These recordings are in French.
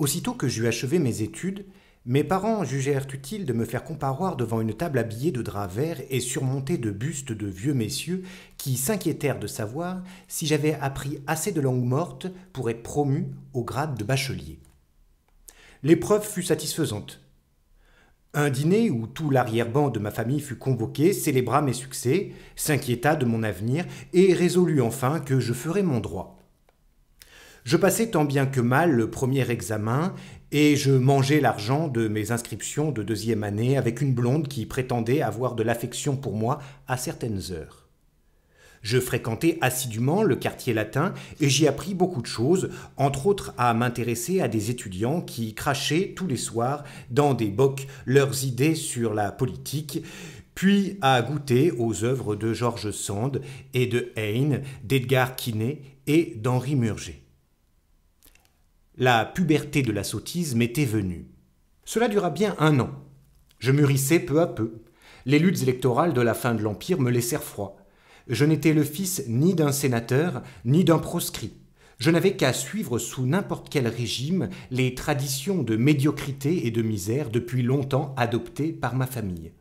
Aussitôt que j'eus achevé mes études, mes parents jugèrent utile de me faire comparoir devant une table habillée de drap vert et surmontée de bustes de vieux messieurs qui s'inquiétèrent de savoir si j'avais appris assez de langues mortes pour être promu au grade de bachelier. L'épreuve fut satisfaisante. Un dîner où tout l'arrière-ban de ma famille fut convoqué célébra mes succès, s'inquiéta de mon avenir et résolut enfin que je ferais mon droit. Je passais tant bien que mal le premier examen et je mangeais l'argent de mes inscriptions de deuxième année avec une blonde qui prétendait avoir de l'affection pour moi à certaines heures. Je fréquentais assidûment le quartier latin et j'y appris beaucoup de choses, entre autres à m'intéresser à des étudiants qui crachaient tous les soirs dans des bocs leurs idées sur la politique, puis à goûter aux œuvres de Georges Sand et de Heine, d'Edgar Quinet et d'Henri Murger. La puberté de la sottise m'était venue. Cela dura bien un an. Je mûrissais peu à peu. Les luttes électorales de la fin de l'Empire me laissèrent froid. Je n'étais le fils ni d'un sénateur, ni d'un proscrit. Je n'avais qu'à suivre sous n'importe quel régime les traditions de médiocrité et de misère depuis longtemps adoptées par ma famille.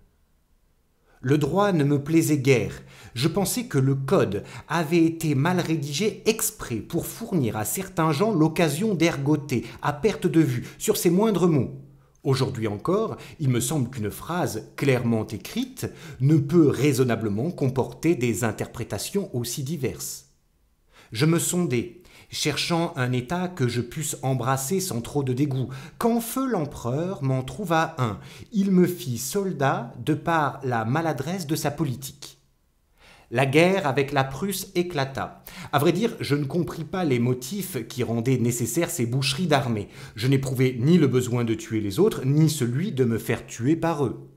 Le droit ne me plaisait guère. Je pensais que le code avait été mal rédigé exprès pour fournir à certains gens l'occasion d'ergoter à perte de vue sur ces moindres mots. Aujourd'hui encore, il me semble qu'une phrase clairement écrite ne peut raisonnablement comporter des interprétations aussi diverses. Je me sondais, cherchant un état que je pusse embrasser sans trop de dégoût, quand feu l'empereur m'en trouva un. Il me fit soldat de par la maladresse de sa politique. La guerre avec la Prusse éclata. À vrai dire, je ne compris pas les motifs qui rendaient nécessaires ces boucheries d'armée. Je n'éprouvais ni le besoin de tuer les autres, ni celui de me faire tuer par eux.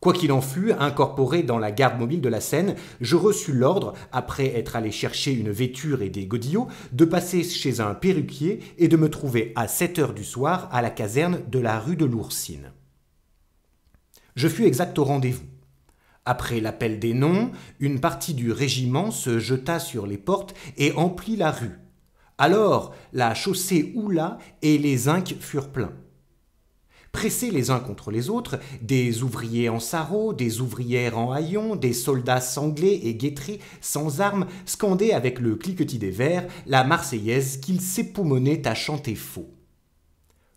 Quoi qu'il en fût, incorporé dans la garde mobile de la Seine, je reçus l'ordre, après être allé chercher une vêture et des godillots, de passer chez un perruquier et de me trouver à 7 heures du soir à la caserne de la rue de l'Oursine. Je fus exact au rendez-vous. Après l'appel des noms, une partie du régiment se jeta sur les portes et emplit la rue. Alors, la chaussée houla et les zincs furent pleins pressés les uns contre les autres, des ouvriers en sarrau, des ouvrières en haillons, des soldats sanglés et guettrés, sans armes, scandaient avec le cliquetis des verres la Marseillaise qu'ils s'époumonaient à chanter faux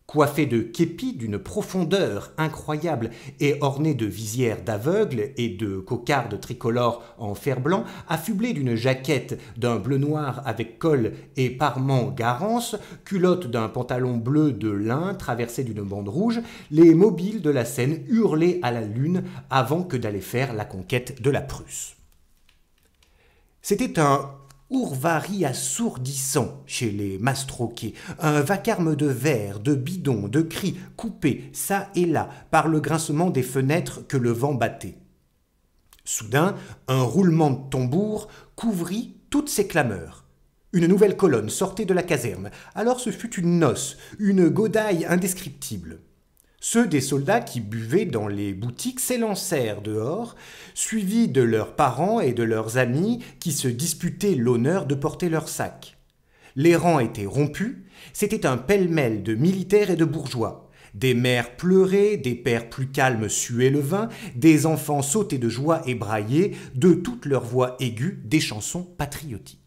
coiffé de képis d'une profondeur incroyable et orné de visières d'aveugles et de cocardes tricolores en fer-blanc, affublé d'une jaquette d'un bleu noir avec col et parement garance, culotte d'un pantalon bleu de lin traversé d'une bande rouge, les mobiles de la scène hurlaient à la lune avant que d'aller faire la conquête de la Prusse. C'était un Ourvari assourdissant chez les mastroqués, un vacarme de verres, de bidons, de cris, coupés ça et là par le grincement des fenêtres que le vent battait. Soudain, un roulement de tambour couvrit toutes ces clameurs. Une nouvelle colonne sortait de la caserne. Alors ce fut une noce, une godaille indescriptible. Ceux des soldats qui buvaient dans les boutiques s'élancèrent dehors, suivis de leurs parents et de leurs amis qui se disputaient l'honneur de porter leurs sacs. Les rangs étaient rompus, c'était un pêle-mêle de militaires et de bourgeois. Des mères pleuraient, des pères plus calmes suaient le vin, des enfants sautaient de joie et braillaient de toutes leurs voix aiguës des chansons patriotiques.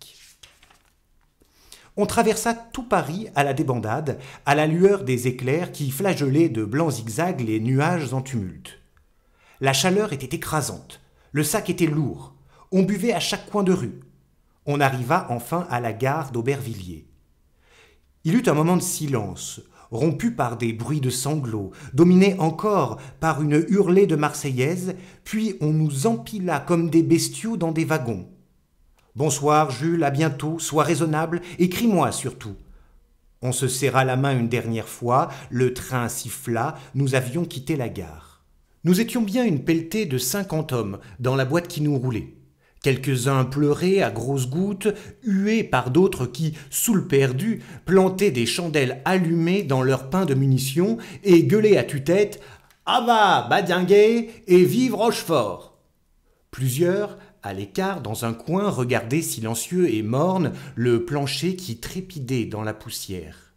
On traversa tout Paris à la débandade, à la lueur des éclairs qui flagelaient de blancs zigzags les nuages en tumulte. La chaleur était écrasante, le sac était lourd, on buvait à chaque coin de rue. On arriva enfin à la gare d'Aubervilliers. Il eut un moment de silence, rompu par des bruits de sanglots, dominé encore par une hurlée de Marseillaise, puis on nous empila comme des bestiaux dans des wagons. Bonsoir, Jules, à bientôt, sois raisonnable, écris-moi surtout. On se serra la main une dernière fois, le train siffla, nous avions quitté la gare. Nous étions bien une pelletée de cinquante hommes dans la boîte qui nous roulait. Quelques-uns pleuraient à grosses gouttes, hués par d'autres qui, sous le perdu, plantaient des chandelles allumées dans leur pain de munitions et gueulaient à tue-tête Ava, ah bah, badingué, et vive Rochefort Plusieurs, à l'écart, dans un coin, regardez silencieux et morne le plancher qui trépidait dans la poussière.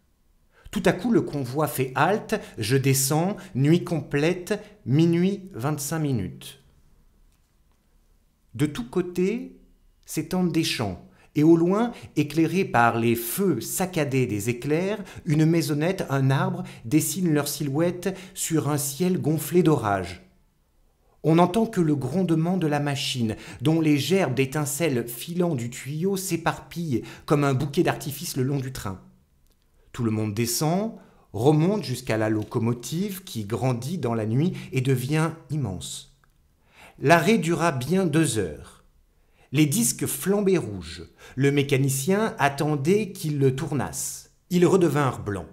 Tout à coup, le convoi fait halte, je descends, nuit complète, minuit 25 minutes. De tous côtés s'étendent des champs, et au loin, éclairés par les feux saccadés des éclairs, une maisonnette, un arbre dessinent leur silhouette sur un ciel gonflé d'orage. On n'entend que le grondement de la machine, dont les gerbes d'étincelles filant du tuyau s'éparpillent comme un bouquet d'artifices le long du train. Tout le monde descend, remonte jusqu'à la locomotive qui grandit dans la nuit et devient immense. L'arrêt dura bien deux heures. Les disques flambaient rouges. Le mécanicien attendait qu'ils le tournassent. Ils redevinrent blancs.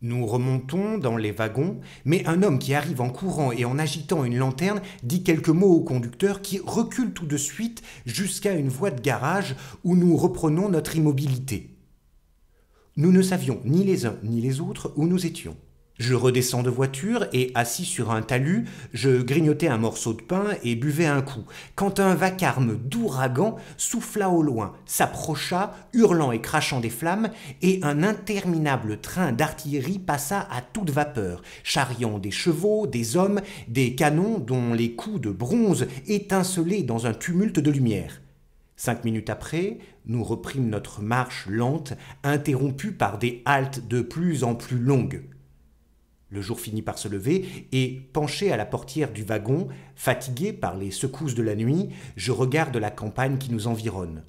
Nous remontons dans les wagons, mais un homme qui arrive en courant et en agitant une lanterne dit quelques mots au conducteur qui recule tout de suite jusqu'à une voie de garage où nous reprenons notre immobilité. Nous ne savions ni les uns ni les autres où nous étions. Je redescends de voiture et, assis sur un talus, je grignotais un morceau de pain et buvais un coup, quand un vacarme d'ouragan souffla au loin, s'approcha, hurlant et crachant des flammes, et un interminable train d'artillerie passa à toute vapeur, charriant des chevaux, des hommes, des canons dont les coups de bronze étincelaient dans un tumulte de lumière. Cinq minutes après, nous reprîmes notre marche lente, interrompue par des haltes de plus en plus longues. Le jour finit par se lever, et, penché à la portière du wagon, fatigué par les secousses de la nuit, je regarde la campagne qui nous environne.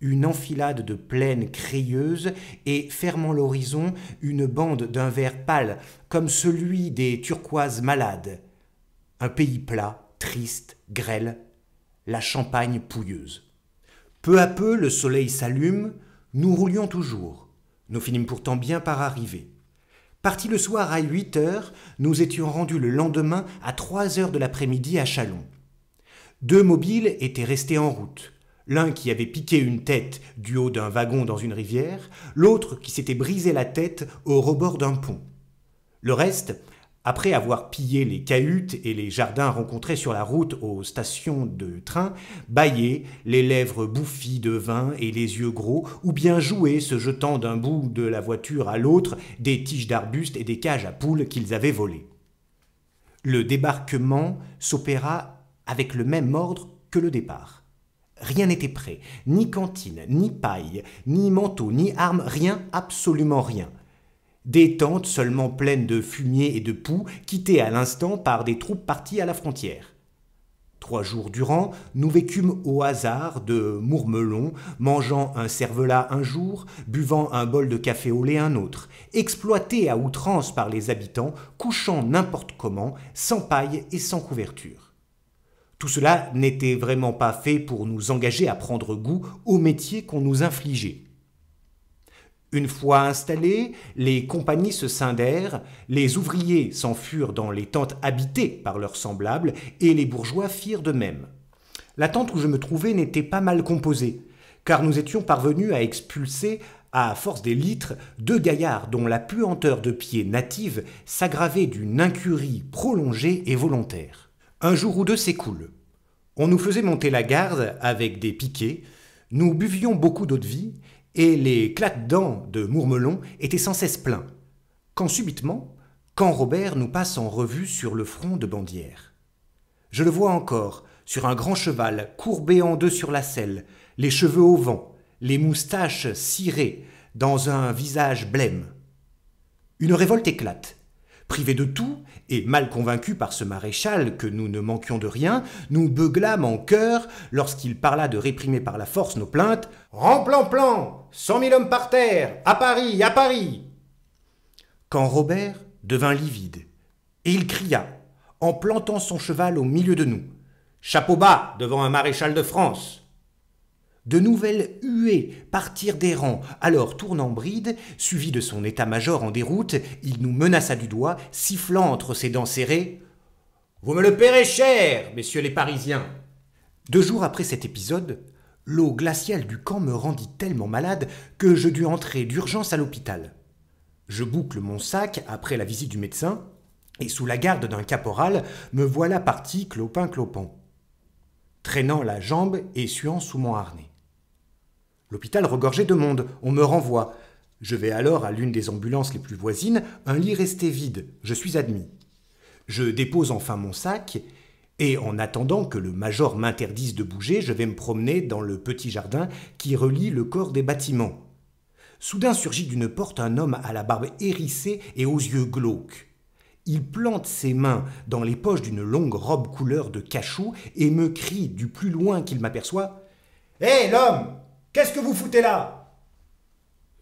Une enfilade de plaines crayeuses et, fermant l'horizon, une bande d'un vert pâle, comme celui des turquoises malades. Un pays plat, triste, grêle, la Champagne pouilleuse. Peu à peu, le soleil s'allume, nous roulions toujours. Nous finîmes pourtant bien par arriver partis le soir à 8 heures, nous étions rendus le lendemain à 3 heures de l'après-midi à Châlons. Deux mobiles étaient restés en route. L'un qui avait piqué une tête du haut d'un wagon dans une rivière, l'autre qui s'était brisé la tête au rebord d'un pont. Le reste après avoir pillé les cahutes et les jardins rencontrés sur la route aux stations de train, bâillés, les lèvres bouffies de vin et les yeux gros, ou bien jouer, se jetant d'un bout de la voiture à l'autre, des tiges d'arbustes et des cages à poules qu'ils avaient volées. Le débarquement s'opéra avec le même ordre que le départ. Rien n'était prêt, ni cantine, ni paille, ni manteau, ni armes, rien, absolument rien. Des tentes seulement pleines de fumier et de poux, quittées à l'instant par des troupes parties à la frontière. Trois jours durant, nous vécûmes au hasard de mourmelons, mangeant un cervelas un jour, buvant un bol de café au lait un autre, exploités à outrance par les habitants, couchant n'importe comment, sans paille et sans couverture. Tout cela n'était vraiment pas fait pour nous engager à prendre goût au métier qu'on nous infligeait. Une fois installés, les compagnies se scindèrent, les ouvriers s'enfurent dans les tentes habitées par leurs semblables, et les bourgeois firent de même. La tente où je me trouvais n'était pas mal composée, car nous étions parvenus à expulser, à force des litres, deux gaillards dont la puanteur de pieds native s'aggravait d'une incurie prolongée et volontaire. Un jour ou deux s'écoule. On nous faisait monter la garde avec des piquets, nous buvions beaucoup d'eau-de-vie, et les claques-dents de Mourmelon étaient sans cesse pleins, quand subitement, quand Robert nous passe en revue sur le front de Bandière. Je le vois encore, sur un grand cheval, courbé en deux sur la selle, les cheveux au vent, les moustaches cirées, dans un visage blême. Une révolte éclate, Privé de tout, et mal convaincu par ce maréchal que nous ne manquions de rien, nous beuglâmes en cœur lorsqu'il parla de réprimer par la force nos plaintes Remplant, Remplan-plan Cent mille hommes par terre À Paris À Paris !» Quand Robert devint livide, et il cria, en plantant son cheval au milieu de nous « Chapeau bas devant un maréchal de France !» De nouvelles huées partirent des rangs. Alors, tournant bride, suivi de son état-major en déroute, il nous menaça du doigt, sifflant entre ses dents serrées Vous me le paierez cher, messieurs les Parisiens Deux jours après cet épisode, l'eau glaciale du camp me rendit tellement malade que je dus entrer d'urgence à l'hôpital. Je boucle mon sac après la visite du médecin, et sous la garde d'un caporal, me voilà parti clopin clopin traînant la jambe et suant sous mon harnais. L'hôpital regorgeait de monde, on me renvoie. Je vais alors à l'une des ambulances les plus voisines, un lit resté vide, je suis admis. Je dépose enfin mon sac, et en attendant que le major m'interdise de bouger, je vais me promener dans le petit jardin qui relie le corps des bâtiments. Soudain surgit d'une porte un homme à la barbe hérissée et aux yeux glauques. Il plante ses mains dans les poches d'une longue robe couleur de cachou et me crie du plus loin qu'il m'aperçoit Hé, l'homme Qu'est-ce que vous foutez là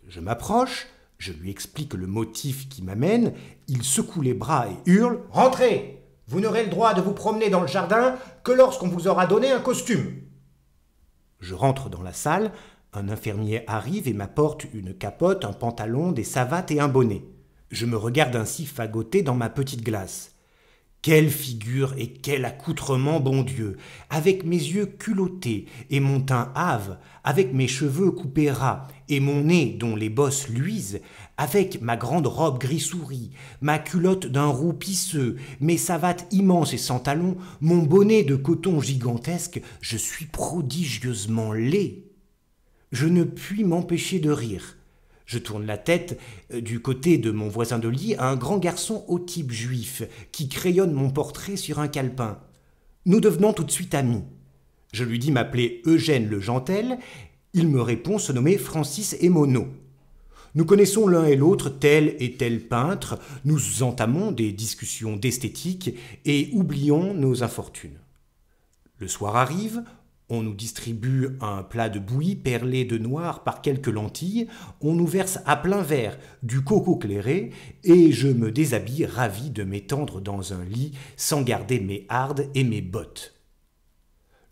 Je m'approche, je lui explique le motif qui m'amène, il secoue les bras et hurle Rentrez Vous n'aurez le droit de vous promener dans le jardin que lorsqu'on vous aura donné un costume. Je rentre dans la salle, un infirmier arrive et m'apporte une capote, un pantalon, des savates et un bonnet. Je me regarde ainsi fagoté dans ma petite glace. Quelle figure et quel accoutrement, bon Dieu Avec mes yeux culottés et mon teint hâve, avec mes cheveux coupés ras et mon nez dont les bosses luisent, avec ma grande robe gris souris, ma culotte d'un roux pisseux, mes savates immenses et sans talons, mon bonnet de coton gigantesque, je suis prodigieusement laid. Je ne puis m'empêcher de rire, je tourne la tête euh, du côté de mon voisin de lit à un grand garçon au type juif qui crayonne mon portrait sur un calepin. Nous devenons tout de suite amis. Je lui dis m'appeler Eugène le Gentel. Il me répond se nommer Francis Emono. Nous connaissons l'un et l'autre tel et tel peintre, nous entamons des discussions d'esthétique et oublions nos infortunes. Le soir arrive, on nous distribue un plat de bouillie perlé de noir par quelques lentilles, on nous verse à plein verre du coco clairé, et je me déshabille ravi de m'étendre dans un lit sans garder mes hardes et mes bottes.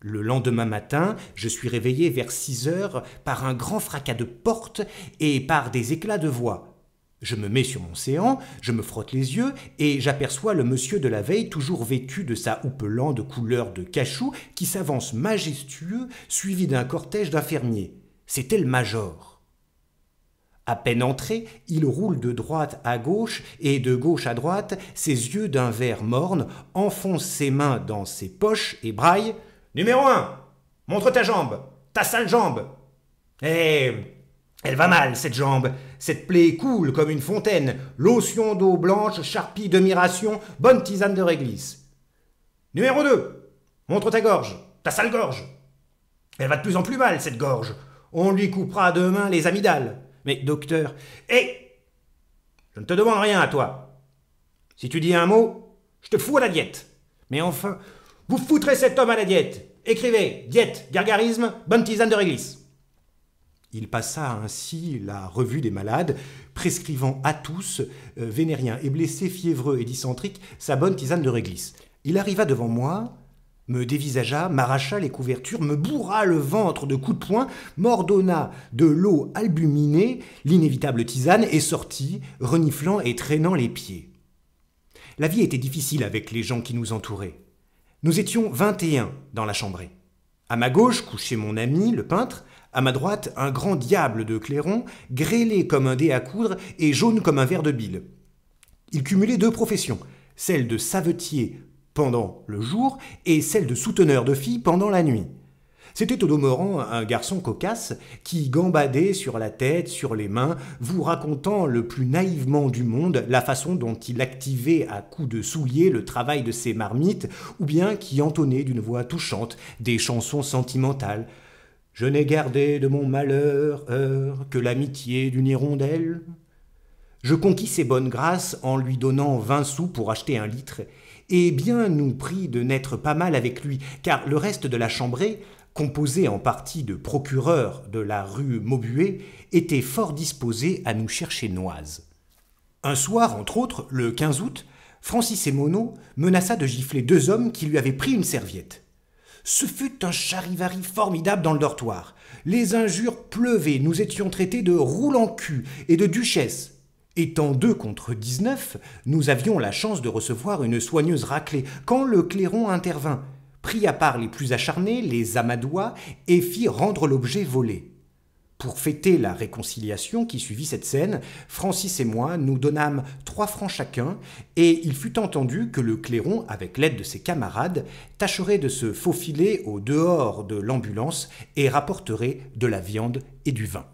Le lendemain matin, je suis réveillé vers 6 heures par un grand fracas de porte et par des éclats de voix. Je me mets sur mon séant, je me frotte les yeux, et j'aperçois le monsieur de la veille toujours vêtu de sa houppelande couleur de cachou qui s'avance majestueux, suivi d'un cortège d'infirmiers. C'était le major. À peine entré, il roule de droite à gauche et de gauche à droite, ses yeux d'un vert morne, enfonce ses mains dans ses poches et braille Numéro un, Montre ta jambe Ta sale jambe Eh elle va mal, cette jambe. Cette plaie coule comme une fontaine. Lotion d'eau blanche, charpie de miration, bonne tisane de réglisse. Numéro 2. Montre ta gorge, ta sale gorge. Elle va de plus en plus mal, cette gorge. On lui coupera demain les amygdales. Mais docteur, hé Je ne te demande rien à toi. Si tu dis un mot, je te fous à la diète. Mais enfin, vous foutrez cet homme à la diète. Écrivez diète, gargarisme, bonne tisane de réglisse. Il passa ainsi la revue des malades, prescrivant à tous, euh, vénériens et blessés, fiévreux et dysentriques, sa bonne tisane de réglisse. Il arriva devant moi, me dévisagea, m'arracha les couvertures, me bourra le ventre de coups de poing, m'ordonna de l'eau albuminée, l'inévitable tisane, et sortit, reniflant et traînant les pieds. La vie était difficile avec les gens qui nous entouraient. Nous étions vingt et un dans la chambrée. À ma gauche couchait mon ami, le peintre, à ma droite, un grand diable de clairon, grêlé comme un dé à coudre et jaune comme un verre de bile. Il cumulait deux professions, celle de savetier pendant le jour et celle de souteneur de filles pendant la nuit. C'était au demeurant un garçon cocasse qui gambadait sur la tête, sur les mains, vous racontant le plus naïvement du monde la façon dont il activait à coups de soulier le travail de ses marmites, ou bien qui entonnait d'une voix touchante des chansons sentimentales, je n'ai gardé de mon malheur que l'amitié d'une hirondelle. Je conquis ses bonnes grâces en lui donnant vingt sous pour acheter un litre, et bien nous pris de n'être pas mal avec lui, car le reste de la chambrée, composé en partie de procureurs de la rue Maubuet, était fort disposé à nous chercher noise. Un soir, entre autres, le 15 août, Francis et Monod menaça de gifler deux hommes qui lui avaient pris une serviette. Ce fut un charivari formidable dans le dortoir. Les injures pleuvaient, nous étions traités de roulant cul et de duchesse. Étant deux contre dix-neuf, nous avions la chance de recevoir une soigneuse raclée quand le clairon intervint, prit à part les plus acharnés, les amadois, et fit rendre l'objet volé. Pour fêter la réconciliation qui suivit cette scène, Francis et moi nous donnâmes trois francs chacun, et il fut entendu que le clairon, avec l'aide de ses camarades, tâcherait de se faufiler au dehors de l'ambulance et rapporterait de la viande et du vin.